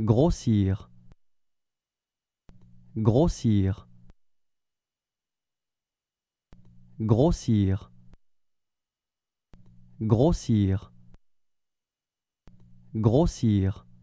grossir grossir grossir grossir grossir